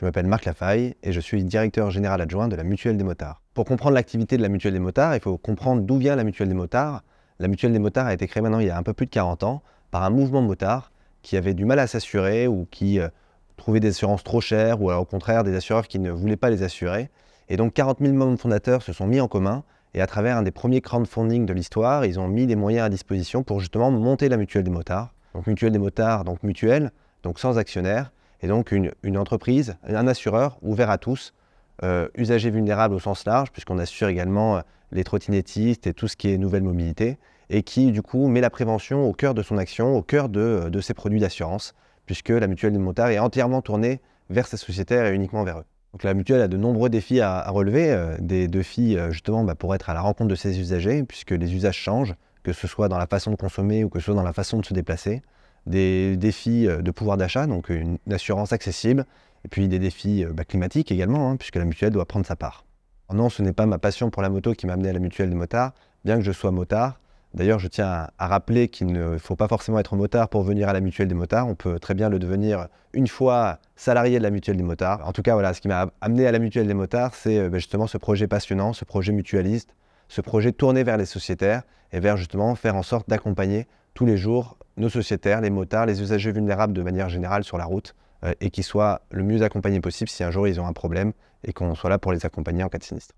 Je m'appelle Marc Lafaille et je suis directeur général adjoint de la Mutuelle des Motards. Pour comprendre l'activité de la Mutuelle des Motards, il faut comprendre d'où vient la Mutuelle des Motards. La Mutuelle des Motards a été créée maintenant il y a un peu plus de 40 ans par un mouvement motard qui avait du mal à s'assurer ou qui euh, trouvait des assurances trop chères ou alors au contraire des assureurs qui ne voulaient pas les assurer. Et donc 40 000 membres fondateurs se sont mis en commun et à travers un des premiers crowdfunding de l'histoire, ils ont mis des moyens à disposition pour justement monter la Mutuelle des Motards. Donc Mutuelle des Motards, donc mutuelle, donc sans actionnaire et donc une, entreprise, un assureur ouvert à tous, euh, usagers vulnérables au sens large, puisqu'on assure également euh, les trottinettistes et tout ce qui est nouvelle mobilité, et qui du coup met la prévention au cœur de son action, au cœur de, euh, ses produits d'assurance, puisque la mutuelle de motards est entièrement tournée vers ses sociétaires et uniquement vers eux. Donc la mutuelle a de nombreux défis à, relever, euh, des défis justement bah, pour être à la rencontre de ses usagers, puisque les usages changent, que ce soit dans la façon de consommer ou que ce soit dans la façon de se déplacer des défis euh, de pouvoir d'achat, donc euh, une assurance accessible, et puis des défis euh, bah, climatiques également, hein, puisque la mutuelle doit prendre sa part. non, ce n'est pas ma passion pour la moto qui m'a amené à la mutuelle des motards, bien que je sois motard. D'ailleurs, je tiens à, rappeler qu'il ne faut pas forcément être motard pour venir à la mutuelle des motards. On peut très bien le devenir une fois salarié de la mutuelle des motards. En tout cas, voilà, ce qui m'a amené à la mutuelle des motards, c'est bah, justement ce projet passionnant, ce projet mutualiste, ce projet tourné vers les sociétaires et vers justement faire en sorte d'accompagner tous les jours nos sociétaires, les motards, les usagers vulnérables de manière générale sur la route, euh, et qu'ils soient le mieux accompagnés possible si un jour ils ont un problème et qu'on soit là pour les accompagner en cas de sinistre.